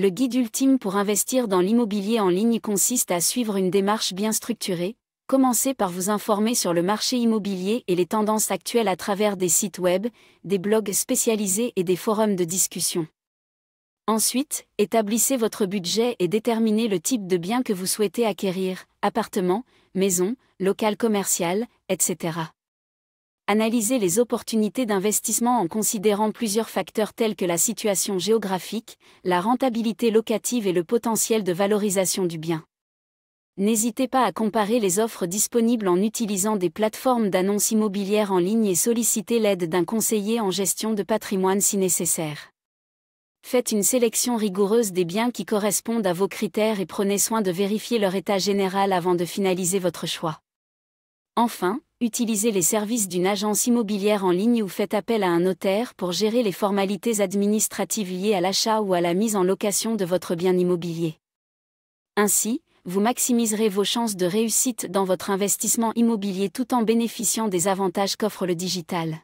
Le guide ultime pour investir dans l'immobilier en ligne consiste à suivre une démarche bien structurée. Commencez par vous informer sur le marché immobilier et les tendances actuelles à travers des sites web, des blogs spécialisés et des forums de discussion. Ensuite, établissez votre budget et déterminez le type de bien que vous souhaitez acquérir, appartement, maison, local commercial, etc analyser les opportunités d'investissement en considérant plusieurs facteurs tels que la situation géographique, la rentabilité locative et le potentiel de valorisation du bien. N'hésitez pas à comparer les offres disponibles en utilisant des plateformes d'annonces immobilières en ligne et sollicitez l'aide d'un conseiller en gestion de patrimoine si nécessaire. Faites une sélection rigoureuse des biens qui correspondent à vos critères et prenez soin de vérifier leur état général avant de finaliser votre choix. Enfin, utilisez les services d'une agence immobilière en ligne ou faites appel à un notaire pour gérer les formalités administratives liées à l'achat ou à la mise en location de votre bien immobilier. Ainsi, vous maximiserez vos chances de réussite dans votre investissement immobilier tout en bénéficiant des avantages qu'offre le digital.